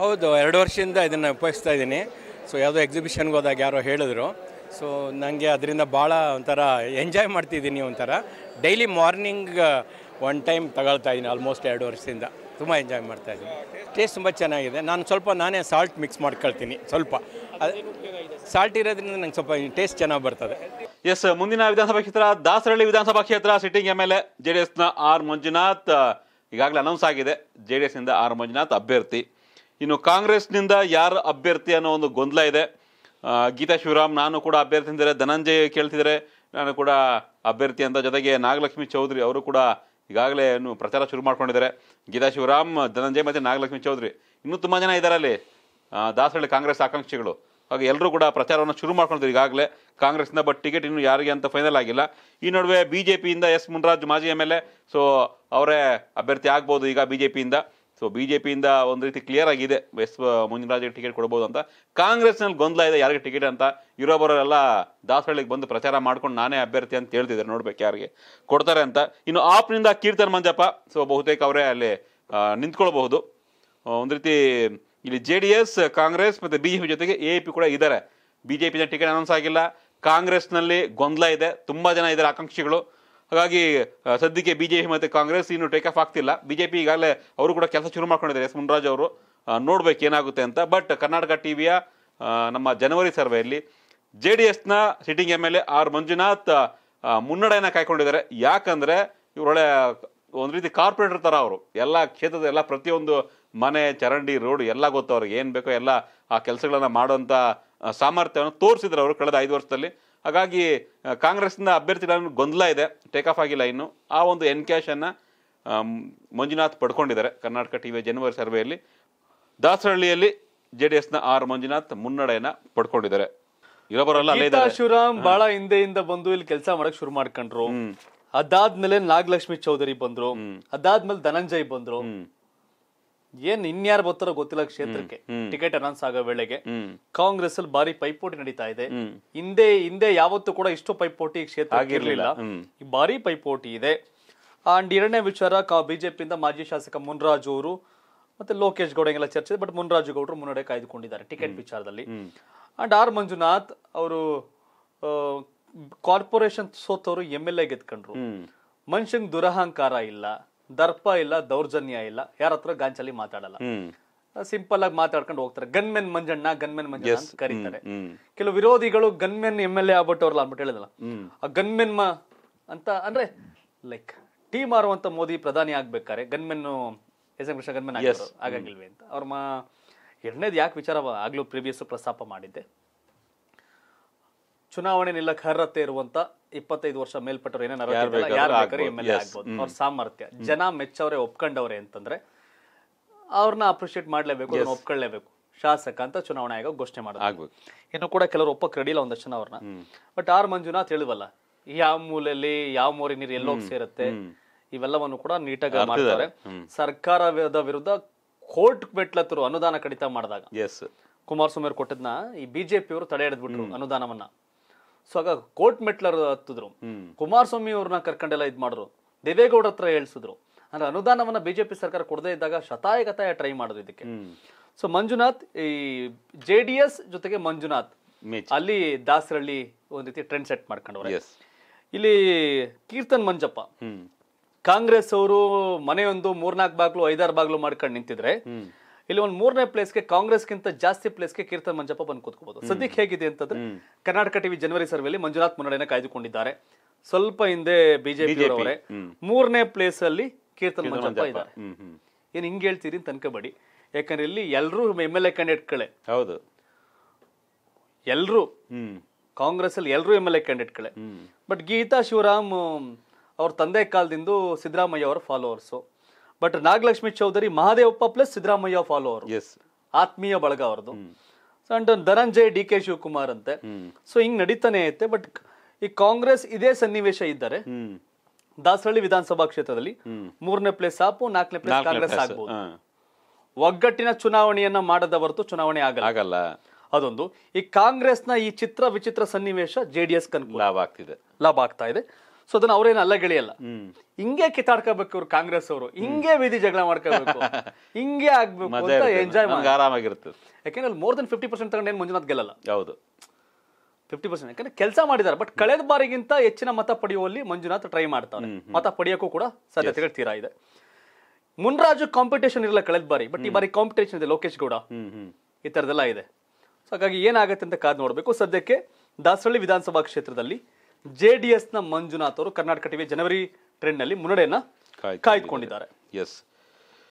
ಹೌದು ಎರಡು ವರ್ಷದಿಂದ ಇದನ್ನು ಉಪಯೋಗಿಸ್ತಾ ಇದ್ದೀನಿ ಸೊ ಯಾವುದೋ ಎಕ್ಸಿಬಿಷನ್ಗೆ ಹೋದಾಗ ಯಾರೋ ಹೇಳಿದ್ರು ಸೊ ನನಗೆ ಅದರಿಂದ ಭಾಳ ಒಂಥರ ಎಂಜಾಯ್ ಮಾಡ್ತಿದ್ದೀನಿ ಒಂಥರ ಡೈಲಿ ಮಾರ್ನಿಂಗ್ ಒನ್ ಟೈಮ್ ತಗೊಳ್ತಾ ಇದ್ದೀನಿ ಆಲ್ಮೋಸ್ಟ್ ಎರಡು ವರ್ಷದಿಂದ ತುಂಬ ಎಂಜಾಯ್ ಮಾಡ್ತಾ ಇದ್ದೀನಿ ಟೇಸ್ಟ್ ತುಂಬ ಚೆನ್ನಾಗಿದೆ ನಾನು ಸ್ವಲ್ಪ ನಾನೇ ಸಾಲ್ಟ್ ಮಿಕ್ಸ್ ಮಾಡ್ಕೊಳ್ತೀನಿ ಸ್ವಲ್ಪ ಸಾಲ್ಟ್ ಇರೋದ್ರಿಂದ ನಂಗೆ ಸ್ವಲ್ಪ ಟೇಸ್ಟ್ ಚೆನ್ನಾಗಿ ಬರ್ತದೆ ಎಸ್ ಮುಂದಿನ ವಿಧಾನಸಭಾ ಕ್ಷೇತ್ರ ದಾಸರಳ್ಳಿ ವಿಧಾನಸಭಾ ಕ್ಷೇತ್ರ sitting M L A J D ಎಸ್ನ ಆರ್ ಮಂಜುನಾಥ್ ಈಗಾಗಲೇ ಅನೌನ್ಸ್ ಆಗಿದೆ ಜೆ ಡಿ ಎಸ್ನಿಂದ ಆರ್ ಮಂಜುನಾಥ್ ಅಭ್ಯರ್ಥಿ ಇನ್ನು ಕಾಂಗ್ರೆಸ್ನಿಂದ ಯಾರು ಅಭ್ಯರ್ಥಿ ಅನ್ನೋ ಒಂದು ಗೊಂದಲ ಇದೆ ಗೀತಾ ಶಿವರಾಮ್ ನಾನು ಕೂಡ ಅಭ್ಯರ್ಥಿ ಅಂದರೆ ಧನಂಜಯ ಕೇಳ್ತಿದ್ದಾರೆ ನಾನು ಕೂಡ ಅಭ್ಯರ್ಥಿ ಅಂತ ಜೊತೆಗೆ ನಾಗಲಕ್ಷ್ಮಿ ಚೌಧರಿ ಅವರು ಕೂಡ ಈಗಾಗಲೇ ಇನ್ನು ಪ್ರಚಾರ ಶುರು ಮಾಡ್ಕೊಂಡಿದ್ದಾರೆ ಗೀತಾ ಶಿವರಾಮ್ ಧನಂಜಯ್ ಮತ್ತು ನಾಗಲಕ್ಷ್ಮಿ ಚೌಧರಿ ಇನ್ನೂ ತುಂಬ ಜನ ಇದ್ದಾರೆ ಅಲ್ಲಿ ದಾಸರಳ್ಳಿ ಕಾಂಗ್ರೆಸ್ ಆಕಾಂಕ್ಷಿಗಳು ಹಾಗೆ ಎಲ್ಲರೂ ಕೂಡ ಪ್ರಚಾರವನ್ನು ಶುರು ಮಾಡ್ಕೊಂಡಿದ್ರು ಈಗಾಗಲೇ ಕಾಂಗ್ರೆಸ್ನ ಬಟ್ ಟಿಕೆಟ್ ಇನ್ನು ಯಾರಿಗೆ ಅಂತ ಫೈನಲ್ ಆಗಿಲ್ಲ ಈ ನಡುವೆ ಬಿ ಜೆ ಪಿಯಿಂದ ಎಸ್ ಮುನ್ರಾಜ್ ಮಾಜಿ ಎಮ್ ಎಲ್ ಎ ಸೊ ಅವರೇ ಅಭ್ಯರ್ಥಿ ಆಗ್ಬೋದು ಈಗ ಬಿ ಜೆ ಪಿಯಿಂದ ಸೊ ಬಿ ಜೆ ಪಿಯಿಂದ ಒಂದು ರೀತಿ ಕ್ಲಿಯರ್ ಆಗಿದೆ ಎಸ್ ರಾಜ್ಯಕ್ಕೆ ಟಿಕೆಟ್ ಕೊಡ್ಬೋದು ಅಂತ ಕಾಂಗ್ರೆಸ್ನಲ್ಲಿ ಗೊಂದಲ ಇದೆ ಯಾರಿಗೆ ಟಿಕೆಟ್ ಅಂತ ಇರೋ ದಾಸಹಳ್ಳಿಗೆ ಬಂದು ಪ್ರಚಾರ ಮಾಡ್ಕೊಂಡು ನಾನೇ ಅಭ್ಯರ್ಥಿ ಅಂತ ಹೇಳ್ತಿದ್ದಾರೆ ನೋಡ್ಬೇಕು ಯಾರಿಗೆ ಕೊಡ್ತಾರೆ ಅಂತ ಇನ್ನು ಆಪ್ನಿಂದ ಕೀರ್ತನ್ ಮಂಜಪ್ಪ ಸೊ ಬಹುತೇಕ ಅವರೇ ಅಲ್ಲಿ ನಿಂತ್ಕೊಳ್ಬಹುದು ಒಂದು ರೀತಿ ಇಲ್ಲಿ ಜೆ ಡಿ ಎಸ್ ಕಾಂಗ್ರೆಸ್ ಮತ್ತು ಬಿ ಜೆ ಪಿ ಜೊತೆಗೆ ಎ ಪಿ ಕೂಡ ಇದ್ದಾರೆ ಬಿ ಜೆ ಪಿನ ಟಿಕೆಟ್ ಅನೌನ್ಸ್ ಆಗಿಲ್ಲ ಕಾಂಗ್ರೆಸ್ನಲ್ಲಿ ಗೊಂದಲ ಇದೆ ತುಂಬ ಜನ ಇದ್ದಾರೆ ಆಕಾಂಕ್ಷಿಗಳು ಹಾಗಾಗಿ ಸದ್ಯಕ್ಕೆ ಬಿಜೆಪಿ ಮತ್ತು ಕಾಂಗ್ರೆಸ್ ಇನ್ನು ಟೇಕ್ ಆಫ್ ಆಗ್ತಿಲ್ಲ ಬಿಜೆಪಿ ಈಗಾಗಲೇ ಅವರು ಕೂಡ ಕೆಲಸ ಶುರು ಮಾಡ್ಕೊಂಡಿದ್ದಾರೆ ಎಸ್ ಮುನ್ರಾಜ್ ಅವರು ನೋಡ್ಬೇಕು ಏನಾಗುತ್ತೆ ಅಂತ ಬಟ್ ಕರ್ನಾಟಕ ಟಿವಿಯ ನಮ್ಮ ಜನವರಿ ಸರ್ವೆಯಲ್ಲಿ ಜೆ ಡಿ ಎಸ್ನ sitting M L A R Manjunath ಮುನ್ನಡೆಯನ್ನು ಕಾಯ್ಕೊಂಡಿದ್ದಾರೆ ಯಾಕಂದರೆ ಇವರೊಳ್ಳೆ ಒಂದು ರೀತಿ ಕಾರ್ಪೊರೇಟರ್ ಥರ ಅವರು ಎಲ್ಲ ಕ್ಷೇತ್ರದ ಎಲ್ಲ ಪ್ರತಿಯೊಂದು ಮನೆ ಚರಂಡಿ ರೋಡ್ ಎಲ್ಲ ಗೊತ್ತು ಅವ್ರಿಗೆ ಏನು ಬೇಕೋ ಎಲ್ಲ ಆ ಕೆಲಸಗಳನ್ನು ಮಾಡುವಂಥ ಸಾಮರ್ಥ್ಯವನ್ನು ತೋರಿಸಿದ್ರು ಅವರು ಕಳೆದ ಐದು ವರ್ಷದಲ್ಲಿ ಹಾಗಾಗಿ ಕಾಂಗ್ರೆಸ್ನ ಅಭ್ಯರ್ಥಿಗಳನ್ನು ಗೊಂದಲ ಇದೆ ಟೇಕ್ ಆಫ್ ಆಗಿಲ್ಲ ಇನ್ನು ಆ ಒಂದು ಎನ್ಕ್ಯಾಶನ್ನು ಮಂಜುನಾಥ್ ಪಡ್ಕೊಂಡಿದ್ದಾರೆ ಕರ್ನಾಟಕ ಟಿ ವಿ ಜನವರಿ ಸರ್ವೆಯಲ್ಲಿ ದಾಸರಹಳ್ಳಿಯಲ್ಲಿ ಜೆ ಡಿ ಎಸ್ನ ಆರ್ ಮಂಜುನಾಥ್ ಮುನ್ನಡೆಯನ್ನು ಪಡ್ಕೊಂಡಿದ್ದಾರೆ ಇರೋಬರಲ್ಲ ಶಿವರಾಮ್ ಬಹಳ ಹಿಂದೆಯಿಂದ ಬಂದು ಇಲ್ಲಿ ಕೆಲಸ ಮಾಡಕ್ ಶುರು ಮಾಡ್ಕೊಂಡ್ರು ಅದಾದ್ಮೇಲೆ ನಾಗಲಕ್ಷ್ಮಿ ಚೌಧರಿ ಬಂದ್ರು ಅದಾದ್ಮೇಲೆ ಧನಂಜಯ್ ಬಂದ್ರು ಏನ್ ಇನ್ಯಾರು ಬರ್ತಾರೋ ಗೊತ್ತಿಲ್ಲ ಕ್ಷೇತ್ರಕ್ಕೆ ಟಿಕೆಟ್ ಅನೌನ್ಸ್ ಆಗೋ ವೇಳೆಗೆ ಕಾಂಗ್ರೆಸ್ ಅಲ್ಲಿ ಭಾರಿ ಪೈಪೋಟಿ ನಡೀತಾ ಇದೆ ಹಿಂದೆ ಹಿಂದೆ ಯಾವತ್ತೂ ಕೂಡ ಇಷ್ಟು ಪೈಪೋಟಿ ಕ್ಷೇತ್ರ ಆಗಿರ್ಲಿಲ್ಲ ಭಾರಿ ಪೈಪೋಟಿ ಇದೆ ಅಂಡ್ ಎರಡನೇ ವಿಚಾರ ಬಿಜೆಪಿಯಿಂದ ಮಾಜಿ ಶಾಸಕ ಮುನ್ರಾಜು ಅವರು ಮತ್ತೆ ಲೋಕೇಶ್ ಗೌಡ ಎಲ್ಲ ಚರ್ಚೆ ಬಟ್ ಮುನ್ರಾಜು ಗೌಡರು ಮುನ್ನಡೆ ಕಾಯ್ದುಕೊಂಡಿದ್ದಾರೆ ಟಿಕೆಟ್ ವಿಚಾರದಲ್ಲಿ ಅಂಡ್ ಆರ್ ಮಂಜುನಾಥ್ ಅವರು ಕಾರ್ಪೊರೇಷನ್ ಸೋತವರು ಎಂ ಎಲ್ ಎ ಗೆದ್ಕೊಂಡ್ರು ಮನುಷ್ಯಂಗ್ ದುರಹಂಕಾರ ಇಲ್ಲ ದರ್ಪ ಇಲ್ಲ ದೌರ್ಜನ್ಯ ಇಲ್ಲ ಯಾರ ಹತ್ರ ಗಾಂಚಲಿ ಮಾತಾಡಲ್ಲ ಸಿಂಪಲ್ ಆಗಿ ಮಾತಾಡ್ಕೊಂಡು ಹೋಗ್ತಾರೆ ಗನ್ಮೆನ್ ಮಂಜಣ್ಣ ಗನ್ಮೆನ್ ಮಂಜಣ್ಣ ಅಂತ ಕರೀತಾರೆ ಕೆಲವು ವಿರೋಧಿಗಳು ಗನ್ಮೆನ್ ಎಮ್ ಎಲ್ ಎ ಆಗ್ಬಿಟ್ಟವ್ರಲ್ಲ ಅನ್ಬಿಟ್ಟು ಹೇಳಿದಲ್ಲ ಆ ಗನ್ಮೆನ್ ಮಾ ಅಂತ ಅಂದ್ರೆ ಲೈಕ್ ಟೀ ಮಾರುವಂತ ಮೋದಿ ಪ್ರಧಾನಿ ಆಗ್ಬೇಕಾರೆ gunmen S M Krishna gunmen ಆಗಿಲ್ವೇ ಅಂತ ಅವ್ರ ಮಾ ಎರಡನೇದು ಯಾಕೆ ವಿಚಾರ ಆಗ್ಲೂ ಪ್ರಿವಿಯಸ್ ಪ್ರಸ್ತಾಪ ಮಾಡಿದ್ದೆ ಚುನಾವಣೆ ನಿಲ್ಲಕ್ಕೆ ಅರ್ಹತೆ ಇರುವಂತ ಇಪ್ಪತ್ತೈದು ವರ್ಷ ಮೇಲ್ಪಟ್ಟರು ಏನೇನು ಬೇಕಾದ್ರೆ ಆಗ್ಬೋದು ಅವ್ರ ಸಾಮರ್ಥ್ಯ ಜನ ಮೆಚ್ಚವರೇ ಒಪ್ಕೊಂಡವ್ರೆ ಅಂತಂದ್ರೆ ಅವ್ರನ್ನ ಅಪ್ರಿಷಿಯೇಟ್ ಮಾಡ್ಲೇಬೇಕು ಅದನ್ನ ಒಪ್ಕೊಳ್ಳೇಬೇಕು ಶಾಸಕ ಅಂತ ಚುನಾವಣೆ ಆಯೋಗ ಘೋಷಣೆ ಮಾಡಬೇಕು ಇನ್ನು ಕೂಡ ಕೆಲವರು ಒಪ್ಪ ರೆಡಿ ಒಂದಷ್ಟು ಅವ್ರನ್ನ ಬಟ್ ಆರ್ ಮಂಜುನಾಥ್ ಹೇಳುವಲ್ಲ ಯಾವ ಮೂಲೆಯಲ್ಲಿ ಯಾವ ಮೋರಿ ನೀರು ಎಲ್ಲೋಗಿ ಸೇರುತ್ತೆ ಇವೆಲ್ಲವನ್ನು ಕೂಡ ನೀಟಾಗಿ ಮಾಡ್ತಾರೆ ಸರ್ಕಾರದ ವಿರುದ್ಧ ಕೋರ್ಟ್ ಮೆಟ್ಲತ್ತರು ಅನುದಾನ ಕಡಿತ ಮಾಡಿದಾಗ ಕುಮಾರಸ್ವಾಮಿ ಅವರು ಕೊಟ್ಟದ್ನ ಈ ಬಿಜೆಪಿಯವರು ತಡೆ ಹಿಡಿದ್ಬಿಟ್ರು ಅನುದಾನವನ್ನ ಸೊ ಆಗ ಕೋರ್ಟ್ ಮೆಟ್ಲರ್ ಹತ್ತಿದ್ರು ಕುಮಾರಸ್ವಾಮಿ ಅವ್ರನ್ನ ಕರ್ಕೊಂಡೆಲ್ಲ ಇದ್ ಮಾಡಿದ್ರು ದೇವೇಗೌಡ ಹತ್ರ ಹೇಳ್ಸಿದ್ರು ಅಂದ್ರೆ ಅನುದಾನವನ್ನ ಬಿಜೆಪಿ ಸರ್ಕಾರ ಕೊಡದೇ ಇದ್ದಾಗ ಶತಾಯಗತಾಯ ಟ್ರೈ ಮಾಡಿದ್ರು ಇದಕ್ಕೆ ಸೊ ಮಂಜುನಾಥ್ ಈ ಜೆ ಡಿ ಎಸ್ ಜೊತೆಗೆ ಮಂಜುನಾಥ್ ಅಲ್ಲಿ ದಾಸರಳ್ಳಿ ಒಂದ್ ರೀತಿ ಟ್ರೆಂಡ್ ಸೆಟ್ ಮಾಡ್ಕೊಂಡವ್ರೆ ಇಲ್ಲಿ ಕೀರ್ತನ್ ಮಂಜಪ್ಪ ಕಾಂಗ್ರೆಸ್ ಅವರು ಮನೆಯೊಂದು ಮೂರ್ನಾಲ್ಕು ಬಾಗ್ಲು ಐದಾರು ಬಾಗ್ಲು ಮಾಡ್ಕೊಂಡು ನಿಂತಿದ್ರೆ ಇಲ್ಲಿ ಒಂದು ಮೂರನೇ ಪ್ಲೇಸ್ಗೆ ಕಾಂಗ್ರೆಸ್ಗಿಂತ ಜಾಸ್ತಿ ಗೆ ಕೀರ್ತನ್ ಮಂಜಪ್ಪ ಬಂದ್ ಕೂತ್ಕೋಬಹುದು ಸದ್ಯಕ್ಕೆ ಹೇಗಿದೆ ಅಂತಂದ್ರೆ ಕರ್ನಾಟಕ ಟಿವಿ ಜನವರಿ ಸರ್ವೆಯಲ್ಲಿ ಮಂಜುನಾಥ್ ಮುನ್ನಡೆಯನ್ನು ಕಾಯ್ದುಕೊಂಡಿದ್ದಾರೆ ಸ್ವಲ್ಪ ಹಿಂದೆ ಬಿಜೆಪಿ ಮೂರನೇ ಪ್ಲೇಸ್ ಅಲ್ಲಿ ಕೀರ್ತನ್ ಮಂಜಪ್ಪ ಇದ್ದಾರೆ ಏನ್ ಹಿಂಗ್ ಹೇಳ್ತೀರಿ ಅಂತ ಅನ್ಕೋಬೇಡಿ ಯಾಕಂದ್ರೆ ಇಲ್ಲಿ ಎಲ್ಲರೂ ಎಮ್ ಎಲ್ ಎ ಕ್ಯಾಂಡಿಡೇಟ್ಗಳೇ ಹೌದು ಎಲ್ಲರೂ ಕಾಂಗ್ರೆಸ್ ಅಲ್ಲಿ ಎಲ್ಲರೂ ಎಮ್ ಎಲ್ ಎ ಕ್ಯಾಂಡಿಡೇಟ್ಗಳೇ ಬಟ್ ಗೀತಾ ಶಿವರಾಮ್ ಅವ್ರ ತಂದೆ ಕಾಲದಿಂದ ಸಿದ್ದರಾಮಯ್ಯ ಅವರ followers but Nagalakshmi Chaudhary Mahadevappa plus Siddaramaiah follow ಅವರು ಆತ್ಮೀಯ ಬಳಗ ಅವ್ರದ್ದು and Dhananjay D K Shivakumar ಅಂತೆ ಸೊ ಹಿಂಗ್ ನಡೀತಾನೆ ಐತೆ ಬಟ್ ಈ ಕಾಂಗ್ರೆಸ್ ಇದೇ ಸನ್ನಿವೇಶ ಇದ್ದಾರೆ ದಾಸಹಳ್ಳಿ ವಿಧಾನಸಭಾ ಕ್ಷೇತ್ರದಲ್ಲಿ ಮೂರನೇ ಪ್ಲೇಸ್ ಆಪು ನಾಲ್ಕನೇ ಪ್ಲೇಸ್ ಕಾಂಗ್ರೆಸ್ ಆಗ್ಬಹುದು ಒಗ್ಗಟ್ಟಿನ ಚುನಾವಣೆಯನ್ನ ಮಾಡದ ಹೊರತು ಚುನಾವಣೆ ಆಗಲ್ಲ ಅದೊಂದು ಈ ಕಾಂಗ್ರೆಸ್ನ ಈ ಚಿತ್ರ ವಿಚಿತ್ರ ಸನ್ನಿವೇಶ ಜೆಡಿಎಸ್ ಲಾಭ ಆಗ್ತಿದೆ ಲಾಭ ಆಗ್ತಾ ಇದೆ ಸೊ ಅದನ್ನ ಅವ್ರೇನು ಗೆಳೆಯಲ್ಲ ಹಿಂಗೆ ಕಿತ್ತಾಡ್ಕೋಬೇಕು ಅವ್ರು ಕಾಂಗ್ರೆಸ್ ಅವರು ಹಿಂಗೆ ವಿಧಿ ಜಗಳ ಮಾಡ್ಕೋಬೇಕು ಹಿಂಗೆ ಆಗ್ಬೇಕು ಅಂತ ಎಂಜಾಯ್ ಮಾಡ್ತಾರೆ ಯಾಕಂದ್ರೆ ಯಾಕೆಂದ್ರೆ ಅಲ್ಲಿ ಮೋರ್ ದನ್ ಫಿಫ್ಟಿ ಪರ್ಸೆಂಟ್ ತಗೊಂಡು ಮಂಜುನಾಥ್ ಗೆಲ್ಲಲ್ಲ ಯಾವುದು ಫಿಫ್ಟಿ ಪರ್ಸೆಂಟ್ ಯಾಕಂದ್ರೆ ಕೆಲಸ ಮಾಡಿದ್ದಾರೆ ಬಟ್ ಕಳೆದ ಬಾರಿಗಿಂತ ಹೆಚ್ಚಿನ ಮತ ಪಡೆಯುವಲ್ಲಿ ಮಂಜುನಾಥ್ ಟ್ರೈ ಮಾಡ್ತಾರೆ ಮತ ಪಡೆಯೋಕ್ಕೂ ಕೂಡ ಸಾಧ್ಯತೆಗಳು ತೀರಾ ಇದೆ ಮುನ್ರಾಜು ಕಾಂಪಿಟೇಷನ್ ಇರಲ್ಲ ಕಳೆದ ಬಾರಿ ಬಟ್ ಈ ಬಾರಿ ಕಾಂಪಿಟೇಷನ್ ಇದೆ ಲೋಕೇಶ್ ಗೌಡ ಈ ಥರದ್ದೆಲ್ಲ ಇದೆ ಸೊ ಹಾಗಾಗಿ ಏನಾಗುತ್ತೆ ಅಂತ ಕಾದ್ ನೋಡಬೇಕು ಸದ್ಯಕ್ಕೆ ದಾಸಹಳ್ಳಿ ವಿಧಾನಸಭಾ ಕ್ಷೇತ್ರದಲ್ಲಿ ಜೆ ಡಿ ನ ಮಂಜುನಾಥ್ ಅವರು ಕರ್ನಾಟಕ ಟಿವಿ ಜನವರಿ ಟ್ರೆಂಡ್ ನಲ್ಲಿ ಮುನ್ನಡೆಯನ್ನ ಕಾಯ್ದುಕೊಂಡಿದ್ದಾರೆ ಎಸ್